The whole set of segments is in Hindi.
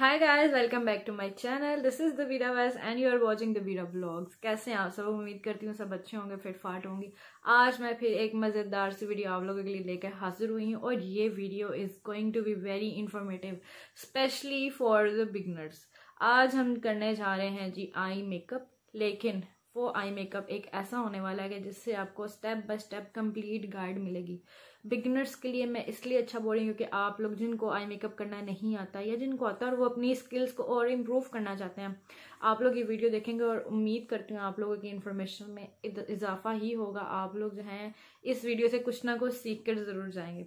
Hi guys welcome back to my channel this is the Veera वैस and you are watching the Veera vlogs कैसे हैं आप सब उम्मीद करती हूँ सब अच्छे होंगे फिट फाट होंगी आज मैं फिर एक मज़ेदार सी वीडियो आप लोगों के लिए लेकर हाजिर हुई हूँ और ये video is going to be very informative specially for the beginners आज हम करने जा रहे हैं जी आई मेकअप लेकिन वो आई मेकअप एक ऐसा होने वाला है जिससे आपको step by step complete guide मिलेगी बिगिनर्स के लिए मैं इसलिए अच्छा बोल रही हूँ क्योंकि आप लोग जिनको आई मेकअप करना नहीं आता या जिनको आता है और वो अपनी स्किल्स को और इम्प्रूव करना चाहते हैं आप लोग ये वीडियो देखेंगे और उम्मीद करती हूँ आप लोगों की इन्फॉर्मेशन में इजाफा ही होगा आप लोग जो हैं इस वीडियो से कुछ ना कुछ सीख कर ज़रूर जाएंगे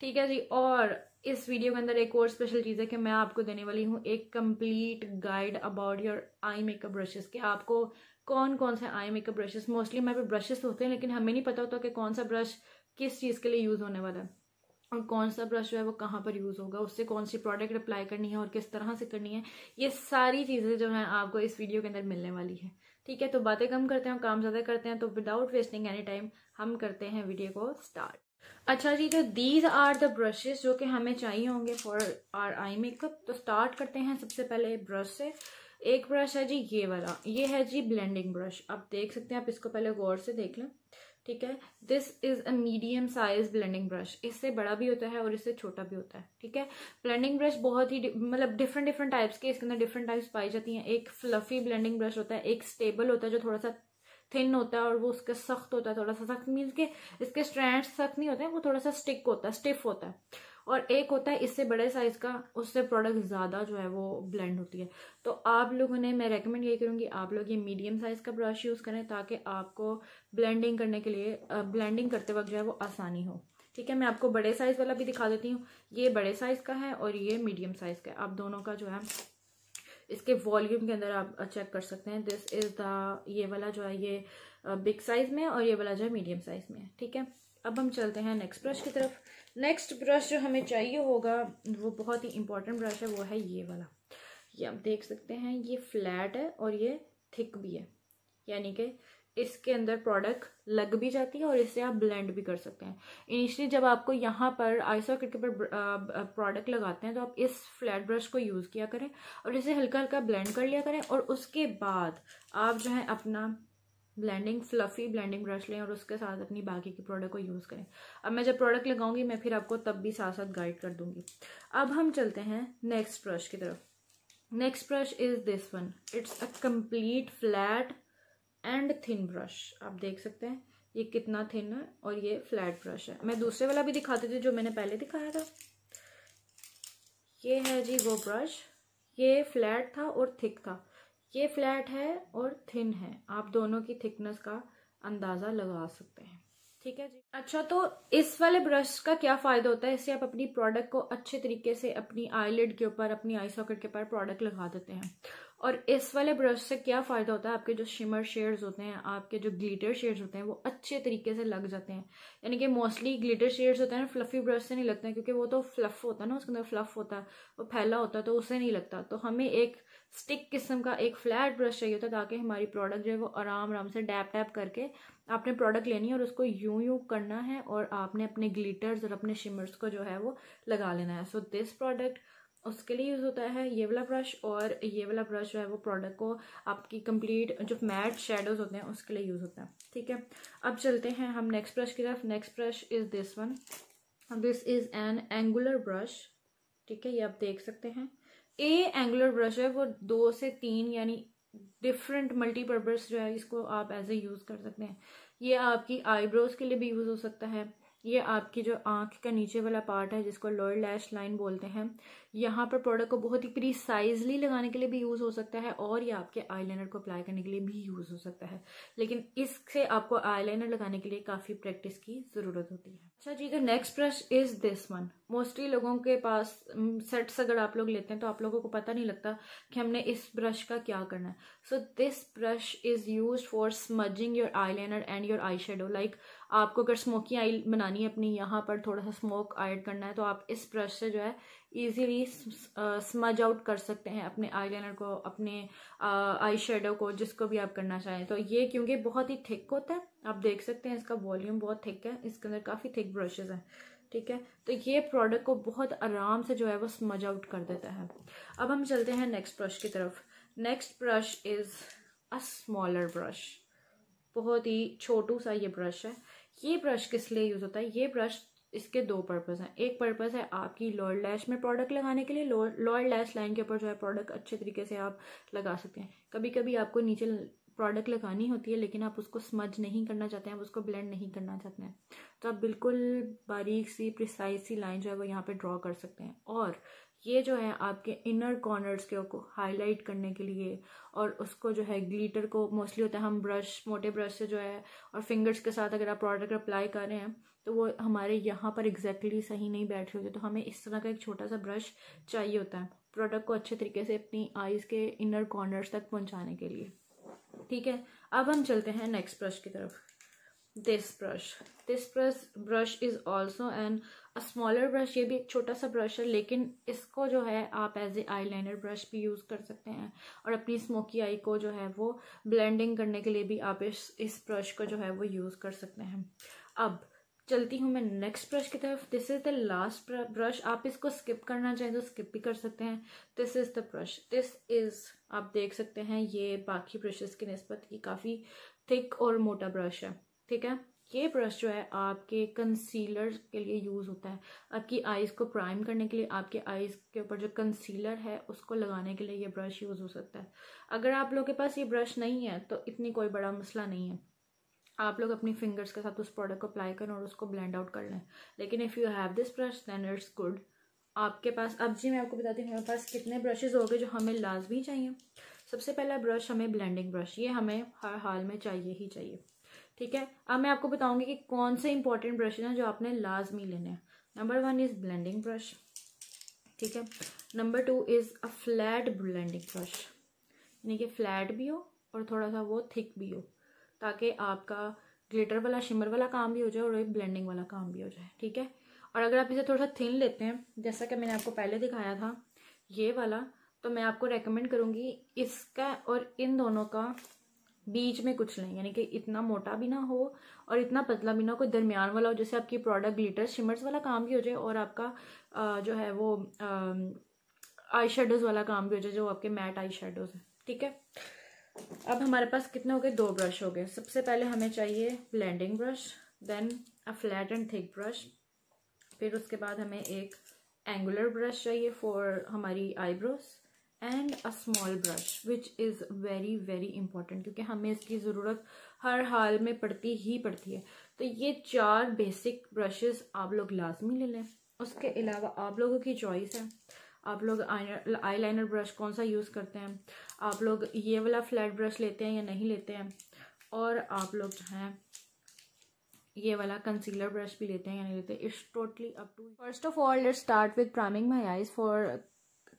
ठीक है जी और इस वीडियो के अंदर एक और स्पेशल चीज़ है कि मैं आपको देने वाली हूँ एक complete guide about your eye makeup brushes के आपको कौन कौन से आई मेकअप ब्रशेस मोस्टली हमारे पे ब्रशेस होते हैं लेकिन हमें नहीं पता होता कि कौन सा ब्रश किस चीज़ के लिए यूज़ होने वाला है और कौन सा ब्रश जो है वो कहाँ पर यूज़ होगा उससे कौन सी प्रोडक्ट अप्लाई करनी है और किस तरह से करनी है ये सारी चीज़ें जो हैं आपको इस वीडियो के अंदर मिलने वाली है ठीक है तो बातें कम करते हैं और काम ज़्यादा करते हैं तो विदाउट वेस्टिंग एनी टाइम हम करते हैं वीडियो को स्टार्ट अच्छा जी तो दीज आर द ब्रशेस जो कि हमें चाहिए होंगे फॉर आर आई मेकअप तो स्टार्ट करते हैं सबसे पहले ब्रश से एक ब्रश है जी ये वाला ये है जी ब्लेंडिंग ब्रश आप देख सकते हैं आप इसको पहले गौर से देख लें ठीक है this is a medium size blending brush इससे बड़ा भी होता है और इससे छोटा भी होता है ठीक है ब्लेंडिंग ब्रश बहुत ही मतलब डिफरेंट डिफरेंट टाइप्स के इसके अंदर डिफरेंट टाइप्स पाई जाती हैं एक फ्लफी ब्लेंडिंग ब्रश होता है एक स्टेबल होता है जो थोड़ा सा थिन होता है और वो उसका सख्त होता है थोड़ा सा सख्त मीन के इसके स्ट्रैंड सख्त नहीं होते हैं वो थोड़ा सा स्टिक होता है स्टिफ होता है और एक होता है इससे बड़े साइज़ का उससे प्रोडक्ट ज़्यादा जो है वो ब्लेंड होती है तो आप लोगों ने मैं रेकमेंड ये करूँगी आप लोग ये मीडियम साइज़ का ब्रश यूज़ करें ताकि आपको ब्लेंडिंग करने के लिए ब्लेंडिंग करते वक्त जो है वो आसानी हो ठीक है मैं आपको बड़े साइज़ वाला भी दिखा देती हूँ ये बड़े साइज़ का है और ये मीडियम साइज़ का है आप दोनों का जो है इसके वॉल्यूम के अंदर आप चेक कर सकते हैं दिस इज़ द ये वाला जो है ये बिग साइज़ में और ये वाला जो है मीडियम साइज़ में ठीक है अब हम चलते हैं नेक्स्ट ब्रश की तरफ नेक्स्ट ब्रश जो हमें चाहिए होगा वो बहुत ही इंपॉर्टेंट ब्रश है वो है ये वाला ये आप देख सकते हैं ये फ्लैट है और ये थिक भी है यानी कि इसके अंदर प्रोडक्ट लग भी जाती है और इससे आप ब्लेंड भी कर सकते हैं इनिशियली जब आपको यहाँ पर आइसा सॉकेट पर प्रोडक्ट लगाते हैं तो आप इस फ्लैट ब्रश को यूज़ किया करें और इसे हल्का हल्का ब्लेंड कर लिया करें और उसके बाद आप जो है अपना ब्लेंडिंग फ्लफी ब्लेंडिंग ब्रश लें और उसके साथ अपनी बाकी के प्रोडक्ट को यूज़ करें अब मैं जब प्रोडक्ट लगाऊंगी मैं फिर आपको तब भी साथ साथ गाइड कर दूंगी अब हम चलते हैं नेक्स्ट ब्रश की तरफ next brush is this one it's a complete flat and thin brush आप देख सकते हैं ये कितना थिन है और ये फ्लैट ब्रश है मैं दूसरे वाला भी दिखाती थी जो मैंने पहले दिखाया था ये है जी वो ब्रश ये फ्लैट था और थिक था ये फ्लैट है और थिन है आप दोनों की थिकनेस का अंदाज़ा लगा सकते हैं ठीक है जी अच्छा तो इस वाले ब्रश का क्या फ़ायदा होता है इससे आप अपनी प्रोडक्ट को अच्छे तरीके से अपनी आईलिड के ऊपर अपनी आई सॉकेट के ऊपर प्रोडक्ट लगा देते हैं और इस वाले ब्रश से क्या फ़ायदा होता है आपके जो शिमर शेड्स होते हैं आपके जो ग्लिटर शेड्स होते हैं वो अच्छे तरीके से लग जाते हैं यानी कि मोस्टली ग्लिटर शेड्स होते हैं फ्लफ़ी ब्रश से नहीं लगते हैं क्योंकि वो तो फ्लफ़ होता है ना उसके अंदर फ्लफ़ होता है वो फैला होता है तो उसे नहीं लगता तो हमें एक स्टिक किस्म का एक फ्लैट ब्रश चाहिए होता है ताकि हमारी प्रोडक्ट जो है वो आराम आराम से डैप टैप करके आपने प्रोडक्ट लेनी है और उसको यूं यूं करना है और आपने अपने ग्लिटर्स और अपने शिमर्स को जो है वो लगा लेना है सो दिस प्रोडक्ट उसके लिए यूज़ होता है ये वाला ब्रश और ये वाला ब्रश जो है वो प्रोडक्ट को आपकी कंप्लीट जो मैट शेडोज होते हैं उसके लिए यूज़ होता है ठीक है अब चलते हैं हम नेक्स्ट ब्रश की तरफ next brush is this one this is an angular brush ठीक है ये आप देख सकते हैं ए एंगुलर ब्रश है वो दो से तीन यानी डिफरेंट मल्टीपर्पज जो है इसको आप एज ए यूज़ कर सकते हैं ये आपकी आईब्रोज के लिए भी यूज़ हो सकता है ये आपकी जो आंख का नीचे वाला पार्ट है जिसको लोअर लैश लाइन बोलते हैं यहाँ पर प्रोडक्ट को बहुत ही प्रिसाइजली लगाने के लिए भी यूज़ हो सकता है और ये आपके आईलाइनर को अप्लाई करने के लिए भी यूज़ हो सकता है लेकिन इससे आपको आईलाइनर लगाने के लिए काफ़ी प्रैक्टिस की ज़रूरत होती है अच्छा जी the next brush is this one mostly लोगों के पास सेट्स अगर आप लोग लेते हैं तो आप लोगों को पता नहीं लगता कि हमने इस ब्रश का क्या करना है so this brush is use for smudging your eye liner and your eye shadow like आपको अगर स्मोकी आई बनानी है अपनी यहाँ पर थोड़ा सा स्मोक ऐड करना है तो आप इस ब्रश से जो है ईजीली स्मज आउट कर सकते हैं अपने आई लाइनर को अपने आई uh, शेडो को जिसको भी आप करना चाहें तो ये क्योंकि बहुत ही थिक होता है आप देख सकते हैं इसका वॉल्यूम बहुत थिक है इसके अंदर काफ़ी थिक ब्रशेज़ हैं ठीक है तो ये प्रोडक्ट को बहुत आराम से जो है वो स्मज आउट कर देता है अब हम चलते हैं नेक्स्ट ब्रश की तरफ next brush is a smaller brush बहुत ही छोटू सा ये ब्रश है ये ब्रश किस लिए यूज़ होता है ये ब्रश इसके दो पर्पज़ हैं एक पर्पज़ है आपकी लोअर लैश में प्रोडक्ट लगाने के लिए लोअर लोअर लैश लाइन के ऊपर जो है प्रोडक्ट अच्छे तरीके से आप लगा सकते हैं कभी कभी आपको नीचे प्रोडक्ट लगानी होती है लेकिन आप उसको स्मज नहीं करना चाहते हैं आप उसको ब्लेंड नहीं करना चाहते हैं तो आप बिल्कुल बारीक सी प्रिसाइज सी लाइन जो है वो यहाँ पे ड्रॉ कर सकते हैं और ये जो है आपके इनर कॉर्नर्स के को हाईलाइट करने के लिए और उसको जो है ग्लीटर को मोस्टली होता है हम ब्रश मोटे ब्रश से जो है और फिंगर्स के साथ अगर आप प्रोडक्ट अप्लाई कर रहे हैं तो वो हमारे यहाँ पर एग्जैक्टली exactly सही नहीं बैठ रहे होते तो हमें इस तरह का एक छोटा सा ब्रश चाहिए होता है प्रोडक्ट को अच्छे तरीके से अपनी आइज़ के इनर कॉर्नर्स तक पहुँचाने के लिए ठीक है अब हम चलते हैं नेक्स्ट ब्रश की तरफ this brush this brush brush is also an a smaller brush ये भी एक छोटा सा ब्रश है लेकिन इसको जो है आप as a eye liner brush भी यूज़ कर सकते हैं और अपनी स्मोकी आई को जो है वो ब्लेंडिंग करने के लिए भी आप इस इस ब्रश को जो है वो यूज़ कर सकते हैं अब चलती हूँ मैं नेक्स्ट ब्रश की तरफ this is the last brush आप इसको स्किप करना चाहें तो स्किप भी कर सकते हैं this is the brush this is आप देख सकते हैं ये बाकी ब्रशेस की नस्बत ये काफ़ी थिक और मोटा ब्रश है ठीक है ये ब्रश जो है आपके कंसीलर के लिए यूज़ होता है आपकी आइज़ को प्राइम करने के लिए आपके आइज़ के ऊपर जो कंसीलर है उसको लगाने के लिए ये ब्रश यूज़ हो सकता है अगर आप लोग के पास ये ब्रश नहीं है तो इतनी कोई बड़ा मसला नहीं है आप लोग अपनी फिंगर्स के साथ उस प्रोडक्ट को अप्लाई करें और उसको ब्लेंड आउट कर लें लेकिन if you have this brush then it's good आपके पास अब जी मैं आपको बताती हूँ मेरे पास कितने ब्रशेज़ हो गए जो हमें लाजमी चाहिए सबसे पहला ब्रश हमें ब्लेंडिंग ब्रश ये हमें हर हाल में चाहिए ही चाहिए ठीक है अब मैं आपको बताऊंगी कि कौन से इंपॉर्टेंट ब्रश हैं जो आपने लाजमी लेने हैं number one is blending brush ठीक है number two is a flat blending brush यानी कि फ्लैट भी हो और थोड़ा सा वो थिक भी हो ताकि आपका ग्लिटर वाला शिमर वाला काम भी हो जाए और ब्लेंडिंग वाला काम भी हो जाए ठीक है और अगर आप इसे थोड़ा सा थिन लेते हैं जैसा कि मैंने आपको पहले दिखाया था ये वाला तो मैं आपको रेकमेंड करूँगी इसका और इन दोनों का बीच में कुछ लें यानी कि इतना मोटा भी ना हो और इतना पतला भी ना हो कोई दरमियान वाला हो जैसे आपकी प्रोडक्ट ग्लिटर शिमर्स वाला काम भी हो जाए और आपका जो है वो आई शेडोज़ वाला काम भी हो जाए जो आपके मैट आई शेडोज़ हैं ठीक है अब हमारे पास कितने हो गए दो ब्रश हो गए सबसे पहले हमें चाहिए blending brush then a flat and thick brush फिर उसके बाद हमें एक एंगुलर ब्रश चाहिए फॉर हमारी eyebrows and a small brush which is very very important क्योंकि हमें इसकी ज़रूरत हर हाल में पड़ती ही पड़ती है तो ये चार बेसिक ब्रशेस आप लोग लाजमी ले लें उसके अलावा आप लोगों की चॉइस है आप लोग आई लाइनर ब्रश कौन सा यूज़ करते हैं आप लोग ये वाला फ्लैट ब्रश लेते हैं या नहीं लेते हैं और आप लोग जो हैं ये वाला कंसीलर ब्रश भी लेते हैं या नहीं लेते it's totally up to first of all let start with priming my eyes for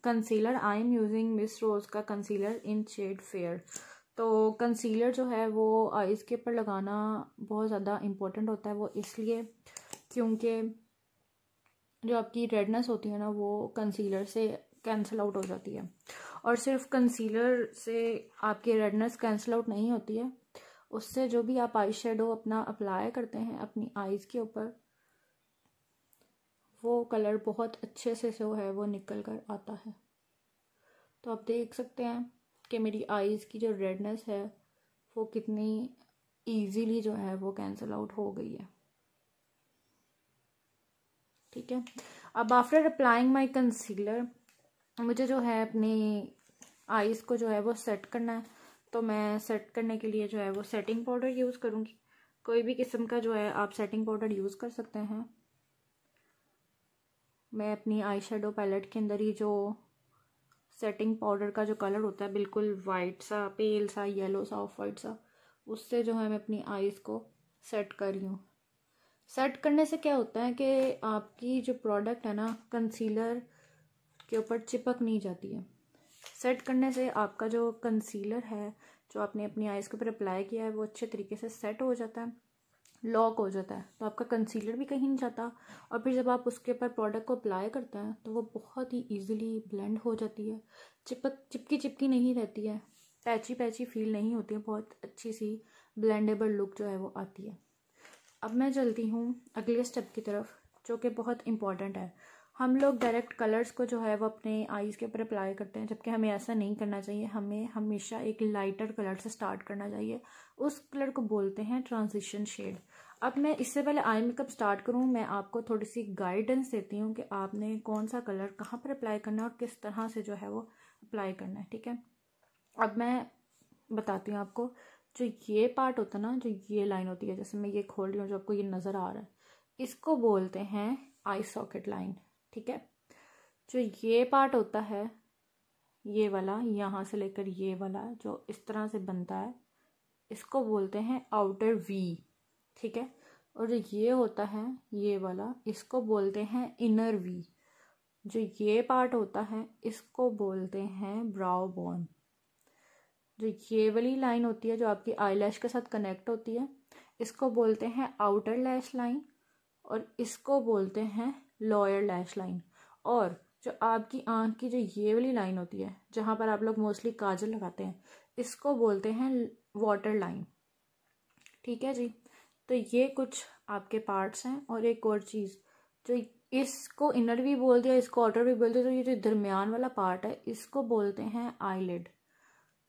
concealer I am using Miss Rose का कंसीलर इन शेड फेयर तो कंसीलर जो है वो आइज़ के ऊपर लगाना बहुत ज़्यादा इम्पोर्टेंट होता है वो इसलिए क्योंकि जो आपकी रेडनेस होती है ना वो कंसीलर से कैंसिल आउट हो जाती है और सिर्फ कंसीलर से आपकी रेडनेस कैंसिल आउट नहीं होती है उससे जो भी आप आई शेडो अपना अप्लाई करते हैं अपनी आइज़ के ऊपर वो कलर बहुत अच्छे से जो है वो निकल कर आता है तो आप देख सकते हैं कि मेरी आईज़ की जो रेडनेस है वो कितनी ईजीली जो है वो कैंसिल आउट हो गई है ठीक है अब आफ्टर अप्लाइंग माई कंसीलर मुझे जो है अपनी आईज़ को जो है वो सेट करना है तो मैं सेट करने के लिए जो है वो सेटिंग पाउडर यूज़ करूँगी कोई भी किस्म का जो है आप सेटिंग पाउडर यूज़ कर सकते हैं मैं अपनी आई शेडो पैलेट के अंदर ही जो सेटिंग पाउडर का जो कलर होता है बिल्कुल वाइट सा पेल सा येलो सा ऑफ वाइट सा उससे जो है मैं अपनी आईज़ को सेट कर रही हूँ सेट करने से क्या होता है कि आपकी जो प्रोडक्ट है ना कंसीलर के ऊपर चिपक नहीं जाती है सेट करने से आपका जो कंसीलर है जो आपने अपनी आईज़ के ऊपर अप्लाई किया है वो अच्छे तरीके से सेट हो जाता है लॉक हो जाता है तो आपका कंसीलर भी कहीं नहीं जाता और फिर जब आप उसके ऊपर प्रोडक्ट को अप्लाई करते हैं तो वो बहुत ही ईजिली ब्लेंड हो जाती है चिपक चिपकी चिपकी नहीं रहती है पैची पैची फील नहीं होती है बहुत अच्छी सी ब्लेंडेबल लुक जो है वो आती है अब मैं चलती हूँ अगले स्टेप की तरफ जो कि बहुत इंपॉर्टेंट है हम लोग डायरेक्ट कलर्स को जो है वो अपने आईज़ के ऊपर अप्लाई करते हैं जबकि हमें ऐसा नहीं करना चाहिए हमें हमेशा एक लाइटर कलर से स्टार्ट करना चाहिए उस कलर को बोलते हैं ट्रांजिशन शेड अब मैं इससे पहले आई मेकअप स्टार्ट करूँ मैं आपको थोड़ी सी गाइडेंस देती हूँ कि आपने कौन सा कलर कहाँ पर अप्लाई करना है और किस तरह से जो है वो अप्लाई करना है ठीक है अब मैं बताती हूँ आपको जो ये पार्ट होता है ना जो ये लाइन होती है जैसे मैं ये खोल रही हूँ जो आपको ये नज़र आ रहा है इसको बोलते हैं आई सॉकेट लाइन ठीक है जो ये पार्ट होता है ये वाला यहाँ से लेकर ये वाला जो इस तरह से बनता है इसको बोलते हैं आउटर वी ठीक है और ये होता है ये वाला इसको बोलते हैं इनर वी जो ये पार्ट होता है इसको बोलते हैं ब्राउ बोन जो ये वाली लाइन होती है जो आपकी आई लैश के साथ कनेक्ट होती है इसको बोलते हैं आउटर लैश लाइन और इसको बोलते हैं लोअर लैश लाइन और जो आपकी आंख की जो ये वाली लाइन होती है जहाँ पर आप लोग मोस्टली काजल लगाते हैं इसको बोलते हैं वाटर लाइन ठीक है जी तो ये कुछ आपके पार्ट्स हैं और एक और चीज़ जो इसको इनर भी बोल दिया इसको आउटर भी बोल दिया तो ये जो दरमियान वाला पार्ट है इसको बोलते हैं आईलिड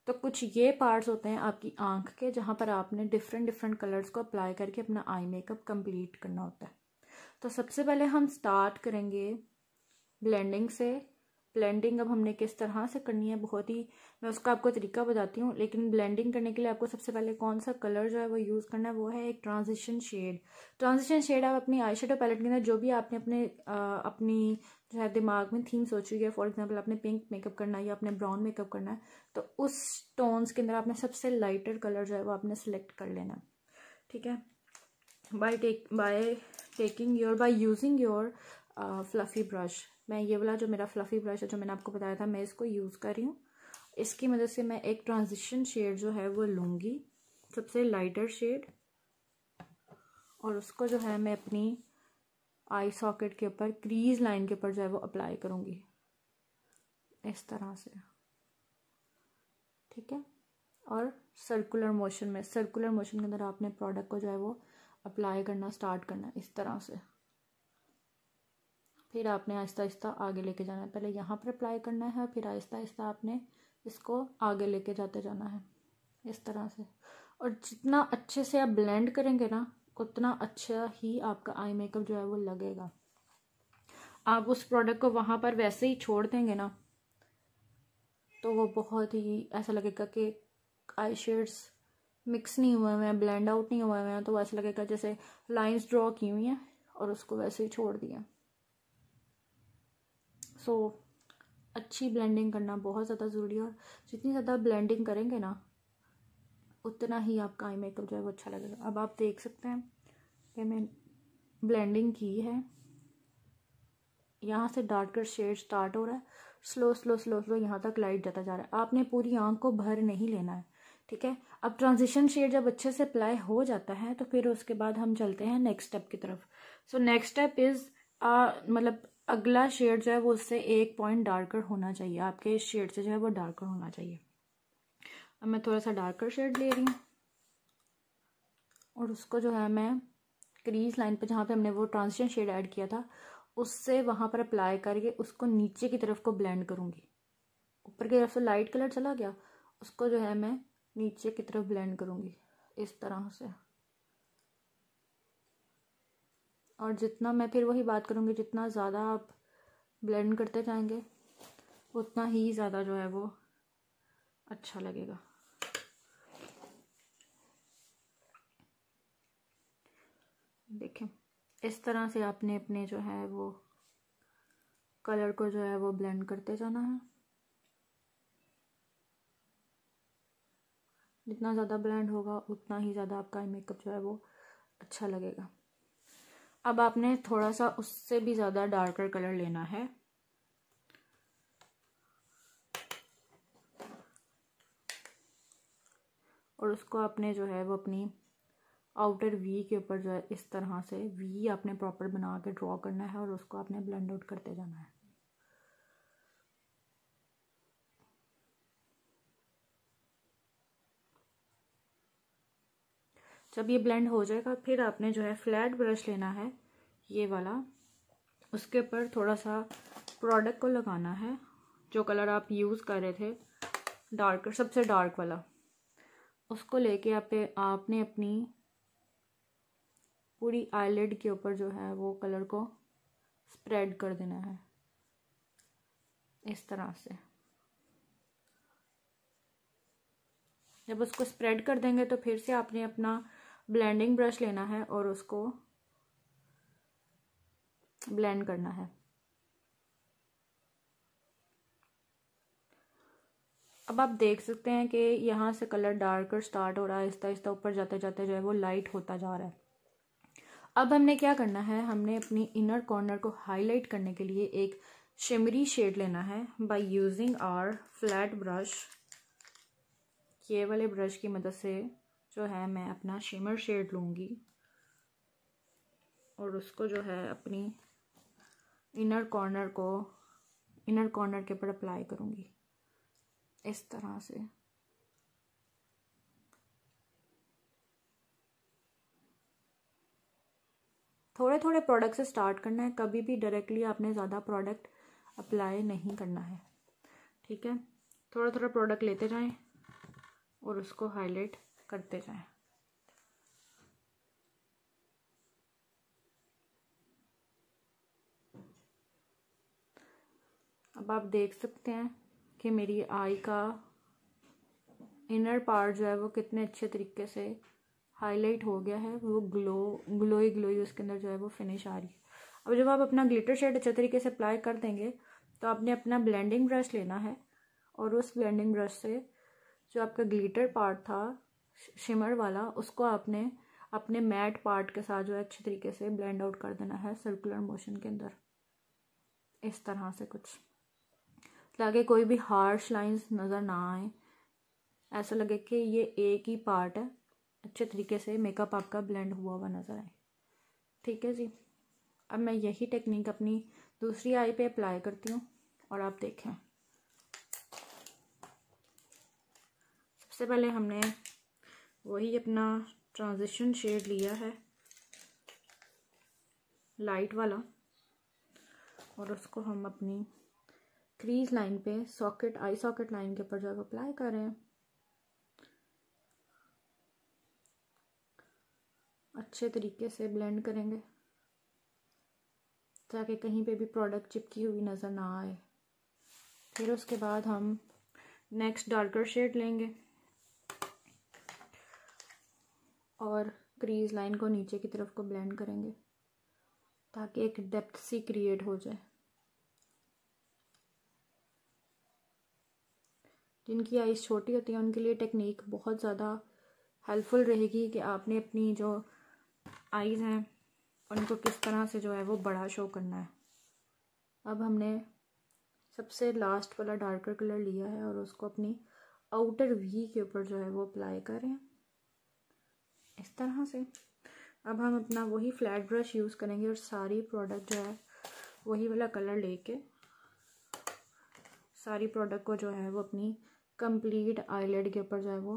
तो कुछ ये पार्ट्स होते हैं आपकी आंख के जहाँ पर आपने डिफरेंट डिफरेंट कलर्स को अप्लाई करके अपना आई मेकअप कंप्लीट करना होता है तो सबसे पहले हम स्टार्ट करेंगे ब्लेंडिंग से ब्लेंडिंग अब हमने किस तरह से करनी है बहुत ही मैं उसका आपको तरीका बताती हूँ लेकिन ब्लेंडिंग करने के लिए आपको सबसे पहले कौन सा कलर जो है वो यूज़ करना है वो है एक ट्रांजिशन शेड ट्रांजिशन शेड आप अपनी आई शेडो पैलेट के अंदर जो भी आपने अपने आ, अपनी जो है दिमाग में थीम सोची है फॉर एग्जाम्पल आपने पिंक मेकअप करना है या आपने ब्राउन मेकअप करना है तो उस टोन्स के अंदर आपने सबसे लाइटर कलर जो है वो आपने सेलेक्ट कर लेना ठीक है by take by taking your by using your fluffy brush मैं ये वाला जो मेरा फ्लफ़ी ब्रश है जो मैंने आपको बताया था मैं इसको यूज़ कर रही हूँ इसकी मदद से मैं एक ट्रांजिशन शेड जो है वो लूँगी सबसे लाइटर शेड और उसको जो है मैं अपनी आई सॉकेट के ऊपर क्रीज लाइन के ऊपर जो है वो अप्लाई करूँगी इस तरह से ठीक है और सर्कुलर मोशन में सर्कुलर मोशन के अंदर आपने प्रोडक्ट को जो है वो अप्लाई करना स्टार्ट करना इस तरह से फिर आपने आहिस्ता आहिस्ता आगे लेके जाना है पहले यहाँ पर अप्लाई करना है फिर आहिस्ता आहिस्ता आपने इसको आगे लेके जाते जाना है इस तरह से और जितना अच्छे से आप ब्लेंड करेंगे ना उतना अच्छा ही आपका आई मेकअप जो है वो लगेगा आप उस प्रोडक्ट को वहाँ पर वैसे ही छोड़ देंगे ना तो वो बहुत ही ऐसा लगेगा कि आई शेड्स मिक्स नहीं हुए हुए हैं ब्लेंड आउट नहीं हुए हुए हैं तो ऐसा लगेगा जैसे लाइंस ड्रॉ की हुई हैं और उसको वैसे ही छोड़ दिया सो so, अच्छी ब्लेंडिंग करना बहुत ज़्यादा ज़रूरी है और जितनी ज़्यादा ब्लेंडिंग करेंगे ना उतना ही आपका आई मेकअप जो है वो अच्छा लगेगा अब आप देख सकते हैं कि मैं ब्लेंडिंग की है यहाँ से डार्कर शेड स्टार्ट हो रहा है स्लो स्लो स्लो स्लो यहाँ तक लाइट जाता जा रहा है आपने पूरी आँख को भर नहीं लेना है ठीक है अब ट्रांजिशन शेड जब अच्छे से अप्लाई हो जाता है तो फिर उसके बाद हम चलते हैं नेक्स्ट स्टेप की तरफ सो नेक्स्ट स्टेप इज़ मतलब अगला शेड जो है वो उससे एक पॉइंट डार्कर होना चाहिए आपके इस शेड से जो है वो डार्कर होना चाहिए अब मैं थोड़ा सा डार्कर शेड ले रही हूँ और उसको जो है मैं क्रीज लाइन पे जहाँ पे हमने वो ट्रांसजेंट शेड ऐड किया था उससे वहाँ पर अप्लाई करके उसको नीचे की तरफ को ब्लेंड करूँगी ऊपर की तरफ से लाइट कलर चला गया उसको जो है मैं नीचे की तरफ ब्लेंड करूँगी इस तरह से और जितना मैं फिर वही बात करूँगी जितना ज़्यादा आप ब्लेंड करते जाएंगे उतना ही ज़्यादा जो है वो अच्छा लगेगा देखें इस तरह से आपने अपने जो है वो कलर को जो है वो ब्लेंड करते जाना है जितना ज़्यादा ब्लेंड होगा उतना ही ज़्यादा आपका मेकअप जो है वो अच्छा लगेगा अब आपने थोड़ा सा उससे भी ज़्यादा डार्कर कलर लेना है और उसको आपने जो है वो अपनी आउटर वी के ऊपर जो है इस तरह से वी आपने प्रॉपर बना के ड्रॉ करना है और उसको आपने ब्लेंड आउट करते जाना है जब ये ब्लेंड हो जाएगा फिर आपने जो है फ्लैट ब्रश लेना है ये वाला उसके ऊपर थोड़ा सा प्रोडक्ट को लगाना है जो कलर आप यूज़ कर रहे थे डार्क सबसे डार्क वाला उसको लेके आप आपने अपनी पूरी आईलेड के ऊपर जो है वो कलर को स्प्रेड कर देना है इस तरह से जब उसको स्प्रेड कर देंगे तो फिर से आपने अपना ब्लेंडिंग ब्रश लेना है और उसको ब्लेंड करना है अब आप देख सकते हैं कि यहाँ से कलर डार्कर स्टार्ट हो रहा है आहिस्ता आहिस्ता ऊपर जाते जाते जो है वो लाइट होता जा रहा है अब हमने क्या करना है हमने अपनी इनर कॉर्नर को हाईलाइट करने के लिए एक शिमरी शेड लेना है by using our flat brush ये वाले ब्रश की मदद से जो है मैं अपना शिमर शेड लूँगी और उसको जो है अपनी इनर कॉर्नर को इनर कॉर्नर के ऊपर अप्लाई करूँगी इस तरह से थोड़े थोड़े प्रोडक्ट से स्टार्ट करना है कभी भी डायरेक्टली आपने ज़्यादा प्रोडक्ट अप्लाई नहीं करना है ठीक है थोड़ा थोड़ा प्रोडक्ट लेते जाएं और उसको हाईलाइट करते जाएं अब आप देख सकते हैं कि मेरी आई का इनर पार्ट जो है वो कितने अच्छे तरीके से हाईलाइट हो गया है वो ग्लो ग्लोई ग्लोई उसके अंदर जो है वो फिनिश आ रही है अब जब आप अपना ग्लिटर शेड अच्छे तरीके से अप्लाई कर देंगे तो आपने अपना ब्लेंडिंग ब्रश लेना है और उस ब्लेंडिंग ब्रश से जो आपका ग्लिटर पार्ट था शिमर वाला उसको आपने अपने मैट पार्ट के साथ जो है अच्छे तरीके से ब्लेंड आउट कर देना है सर्कुलर मोशन के अंदर इस तरह से कुछ ताकि कोई भी हार्श लाइंस नज़र ना आए ऐसा लगे कि ये एक ही पार्ट है अच्छे तरीके से मेकअप आपका ब्लेंड हुआ हुआ नज़र आए ठीक है जी अब मैं यही टेक्निक अपनी दूसरी आई पे अप्लाई करती हूँ और आप देखें सबसे पहले हमने वही अपना ट्रांजिशन शेड लिया है लाइट वाला और उसको हम अपनी क्रीज लाइन पे सॉकेट आई सॉकेट लाइन के ऊपर जब अप्लाई करें अच्छे तरीके से ब्लेंड करेंगे ताकि कहीं पे भी प्रोडक्ट चिपकी हुई नज़र ना आए फिर उसके बाद हम नेक्स्ट डार्कर शेड लेंगे और क्रीज लाइन को नीचे की तरफ को ब्लेंड करेंगे ताकि एक डेप्थ सी क्रिएट हो जाए जिनकी आइज़ छोटी होती है उनके लिए टेक्निक बहुत ज़्यादा हेल्पफुल रहेगी कि आपने अपनी जो आइज़ हैं उनको किस तरह से जो है वो बड़ा शो करना है अब हमने सबसे लास्ट वाला डार्कर कलर लिया है और उसको अपनी आउटर वी के ऊपर जो है वो अप्लाई करें इस तरह से अब हम अपना वही फ्लैट ब्रश यूज़ करेंगे और सारी प्रोडक्ट जो है वही वाला कलर लेके सारी प्रोडक्ट को जो है वो अपनी कंप्लीट आईलेट के ऊपर जो है वो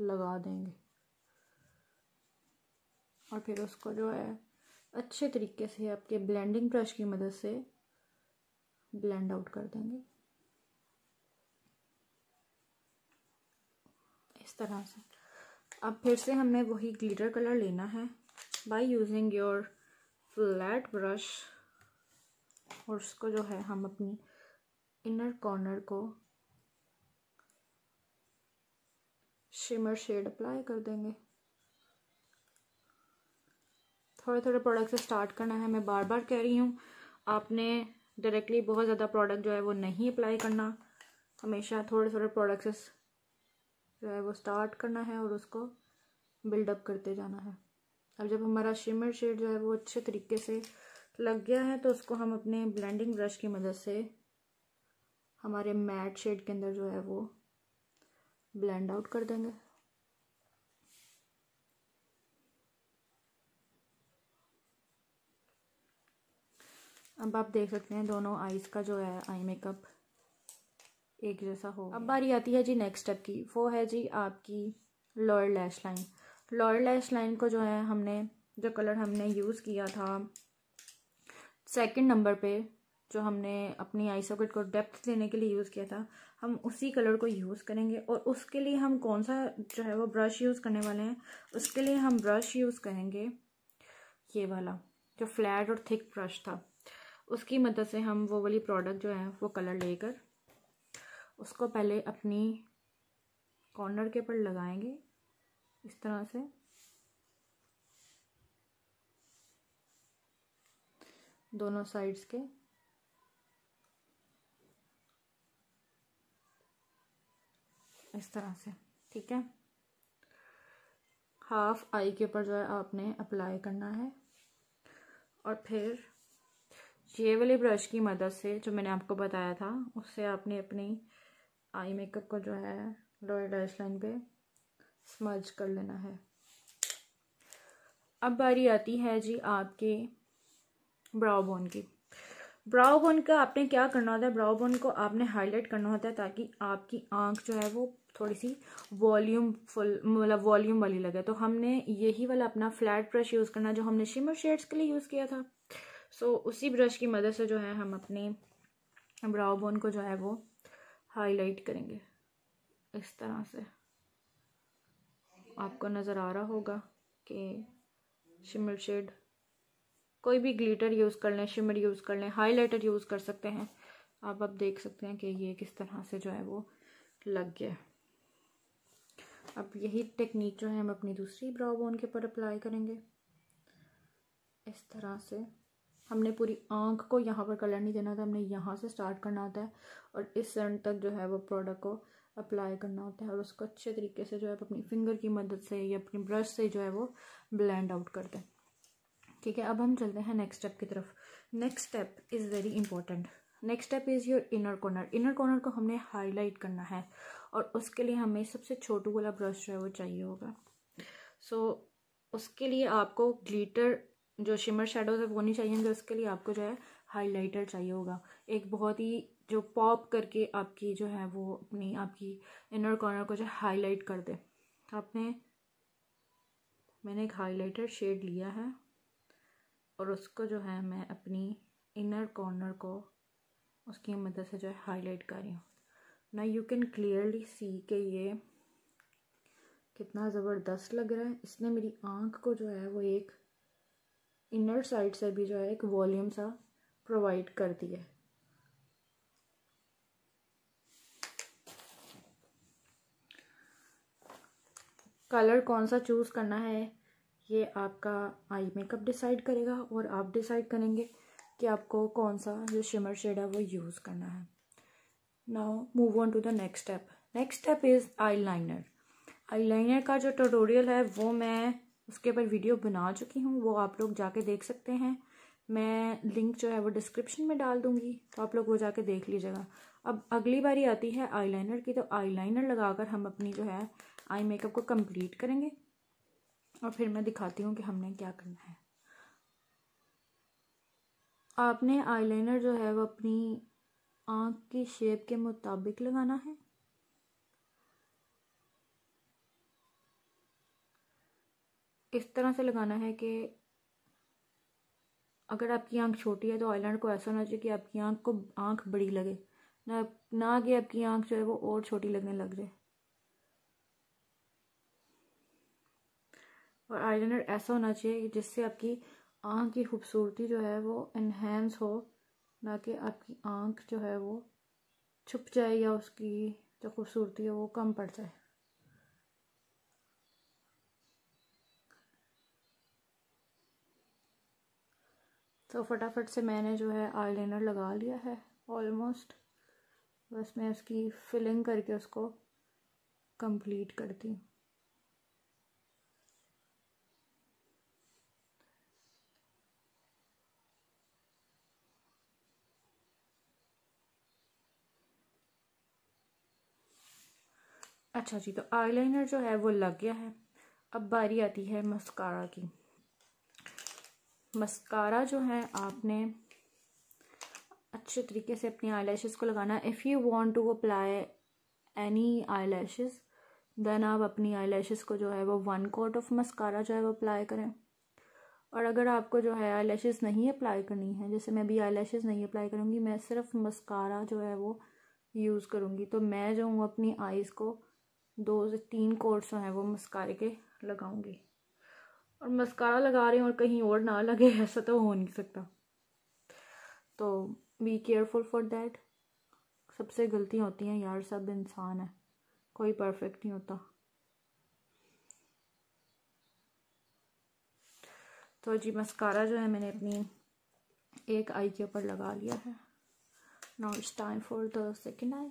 लगा देंगे और फिर उसको जो है अच्छे तरीके से आपके ब्लेंडिंग ब्रश की मदद से ब्लेंड आउट कर देंगे इस तरह से अब फिर से हमें वही ग्लिटर कलर लेना है by using your flat brush और उसको जो है हम अपनी इनर कॉर्नर को शिमर शेड अप्लाई कर देंगे थोड़े थोड़े प्रोडक्ट से स्टार्ट करना है मैं बार बार कह रही हूँ आपने डायरेक्टली बहुत ज़्यादा प्रोडक्ट जो है वो नहीं अप्लाई करना हमेशा थोड़े थोड़े प्रोडक्ट जो है वो स्टार्ट करना है और उसको बिल्डअप करते जाना है अब जब हमारा शिमर शेड जो है वो अच्छे तरीके से लग गया है तो उसको हम अपने ब्लेंडिंग ब्रश की मदद से हमारे मैट शेड के अंदर जो है वो ब्लेंड आउट कर देंगे अब आप देख सकते हैं दोनों आईज़ का जो है आई मेकअप एक जैसा हो अब बारी आती है जी नेक्स्ट स्टेप की वो है जी आपकी lower lash line lower lash line को जो है हमने जो कलर हमने यूज़ किया था सेकंड नंबर पे जो हमने अपनी आई सॉकेट को डेप्थ देने के लिए यूज़ किया था हम उसी कलर को यूज़ करेंगे और उसके लिए हम कौन सा जो है वो ब्रश यूज़ करने वाले हैं उसके लिए हम ब्रश यूज़ करेंगे ये वाला जो फ्लैट और थिक ब्रश था उसकी मदद से हम वो वाली प्रोडक्ट जो है वो कलर लेकर उसको पहले अपनी कॉर्नर के ऊपर लगाएंगे इस तरह से दोनों साइड्स के इस तरह से ठीक है हाफ आई के ऊपर जो है आपने अप्लाई करना है और फिर ये वाले ब्रश की मदद से जो मैंने आपको बताया था उससे आपने अपनी आई मेकअप को जो है लोअर डैश लाइन पे स्मर्ज कर लेना है अब बारी आती है जी आपके ब्राउ बोन की ब्राउ बोन का आपने क्या करना होता है ब्राउ बोन को आपने हाईलाइट करना होता है ताकि आपकी आंख जो है वो थोड़ी सी वॉल्यूम फुल मतलब वॉल्यूम वाली लगे तो हमने यही वाला अपना फ्लैट ब्रश यूज़ करना जो हमने शिमर शेड्स के लिए यूज़ किया था सो so, उसी ब्रश की मदद से जो है हम अपने ब्राउ बोन को जो है वो हाईलाइट करेंगे इस तरह से आपको नज़र आ रहा होगा कि शिमर शेड कोई भी ग्लिटर यूज़ कर लें शिमर यूज़ कर लें हाईलाइटर यूज़ कर सकते हैं आप अब देख सकते हैं कि ये किस तरह से जो है वो लग गया अब यही टेक्निक जो है हम अपनी दूसरी ब्राउ बोन के ऊपर अप्लाई करेंगे इस तरह से हमने पूरी आँख को यहाँ पर कलर नहीं देना होता हमने यहाँ से स्टार्ट करना होता है और इस एंड तक जो है वो प्रोडक्ट को अप्लाई करना होता है और उसको अच्छे तरीके से जो है अपनी फिंगर की मदद से या अपनी ब्रश से जो है वो ब्लेंड आउट करते हैं ठीक है अब हम चलते हैं नेक्स्ट स्टेप की तरफ next step is very important next step is your inner corner inner corner को हमने हाईलाइट करना है और उसके लिए हमें सबसे छोटू वाला ब्रश जो है वो चाहिए होगा सो so, उसके लिए आपको ग्लीटर जो शिमर शेडोज है वो नहीं चाहिए तो उसके लिए आपको जो है हाइलाइटर चाहिए होगा एक बहुत ही जो पॉप करके आपकी जो है वो अपनी आपकी इनर कॉर्नर को जो हाईलाइट कर दे तो आपने मैंने एक हाइलाइटर शेड लिया है और उसको जो है मैं अपनी इनर कॉर्नर को उसकी मदद से जो है हाईलाइट कर रही हूँ ना यू कैन क्लियरली सी कि ये कितना ज़बरदस्त लग रहा है इसने मेरी आँख को जो है वो एक इनर साइड से भी जो है एक वॉल्यूम सा प्रोवाइड कर दिया कलर कौन सा चूज़ करना है ये आपका आई मेकअप डिसाइड करेगा और आप डिसाइड करेंगे कि आपको कौन सा जो शिमर शेड है वो यूज़ करना है now move on to the next step next step is eye liner eye liner का जो ट्यूटोरियल है वो मैं उसके ऊपर वीडियो बना चुकी हूँ वो आप लोग जाके देख सकते हैं मैं लिंक जो है वो डिस्क्रिप्शन में डाल दूँगी तो आप लोग वो जाके देख लीजिएगा अब अगली बारी आती है आईलाइनर की तो आईलाइनर लगाकर हम अपनी जो है आई मेकअप को कंप्लीट करेंगे और फिर मैं दिखाती हूँ कि हमने क्या करना है आपने आईलाइनर जो है वो अपनी आँख की शेप के मुताबिक लगाना है किस तरह से लगाना है कि अगर आपकी आंख छोटी है तो आईलैंड को ऐसा होना चाहिए कि आपकी आंख को आंख बड़ी लगे ना ना कि आपकी आंख जो है वो और छोटी लगने लग जाए और आईलाइनर ऐसा होना चाहिए कि जिससे आपकी आंख की खूबसूरती जो है वो इन्हेंस हो ना कि आपकी आंख जो है वो छुप जाए या उसकी जो खूबसूरती है वो कम पड़ जाए तो फटाफट से मैंने जो है लाइनर लगा लिया है ऑलमोस्ट बस मैं उसकी फिलिंग करके उसको कंप्लीट करती हूँ अच्छा जी तो आईलाइनर जो है वो लग गया है अब बारी आती है मस्कारा की मस्कारा जो है आपने अच्छे तरीके से अपनी आई को लगाना if you want to apply any eye then आप अपनी आई को जो है वो वन कोट ऑफ मस्कारा जो है वो अप्लाई करें और अगर आपको जो है आई नहीं अप्लाई करनी है जैसे मैं भी आई नहीं अप्लाई करूँगी मैं सिर्फ मस्कारा जो है वो यूज़ करूँगी तो मैं जो हूँ अपनी आइज़ को दो से तीन कोट्स जो हैं वो मस्कारे के लगाऊँगी और मस्कारा लगा रहे हैं और कहीं और ना लगे ऐसा तो हो नहीं सकता तो बी केयरफुल फॉर डैट सबसे गलतियाँ होती हैं यार सब इंसान है कोई परफेक्ट नहीं होता तो जी मस्कारा जो है मैंने अपनी एक आई के ऊपर लगा लिया है now it's time for the second eye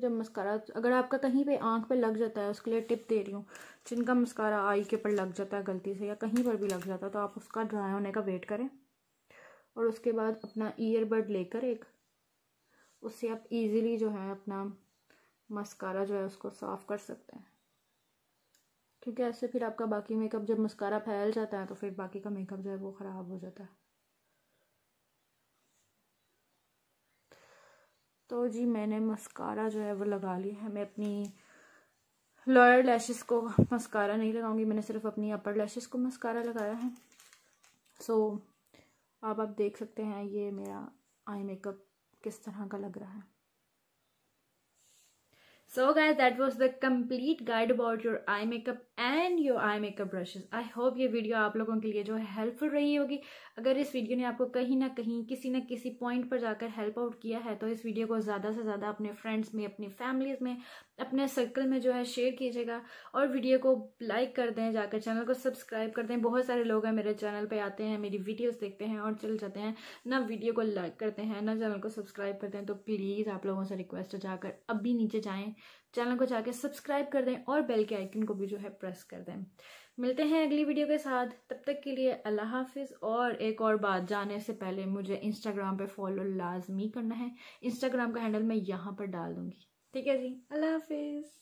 जब मस्कारा अगर आपका कहीं पे आंख पे लग जाता है उसके लिए टिप दे रही हूँ जिनका मस्कारा आई के ऊपर लग जाता है गलती से या कहीं पर भी लग जाता है तो आप उसका ड्राई होने का वेट करें और उसके बाद अपना ईयरबड लेकर एक उससे आप इजीली जो है अपना मस्कारा जो है उसको साफ़ कर सकते हैं क्योंकि ऐसे फिर आपका बाकी मेकअप जब मस्कारा फैल जाता है तो फिर बाकी का मेकअप जो है वो ख़राब हो जाता है तो जी मैंने मस्कारा जो है वो लगा लिया है मैं अपनी लोअर लैशेस को मस्कारा नहीं लगाऊंगी मैंने सिर्फ अपनी अपर लैशेस को मस्कारा लगाया है सो so, आप आप देख सकते हैं ये मेरा आई मेकअप किस तरह का लग रहा है So guys, that was the complete guide about your eye makeup and your eye makeup brushes. I hope ये वीडियो आप लोगों के लिए जो है हेल्पफुल रही होगी अगर इस वीडियो ने आपको कहीं ना कहीं किसी ना किसी पॉइंट पर जाकर हेल्प आउट किया है तो इस वीडियो को ज़्यादा से ज़्यादा अपने फ्रेंड्स में अपनी फैमिलीज में अपने सर्कल में जो है शेयर कीजिएगा और वीडियो को लाइक कर दें जाकर चैनल को सब्सक्राइब कर दें बहुत सारे लोग हैं मेरे चैनल पर आते हैं मेरी वीडियोस देखते हैं और चल जाते हैं ना वीडियो को लाइक करते हैं ना चैनल को सब्सक्राइब करते हैं तो प्लीज़ आप लोगों से रिक्वेस्ट जाकर अभी नीचे जाएँ चैनल को जाके सब्सक्राइब कर दें और बेल के आइकन को भी जो है प्रेस कर दें मिलते हैं अगली वीडियो के साथ तब तक के लिए अल्लाह हाफिज़ और एक और बात जाने से पहले मुझे इंस्टाग्राम पे फॉलो लाजमी करना है इंस्टाग्राम का हैंडल मैं यहाँ पर डाल दूंगी ठीक है जी अल्लाह हाफिज़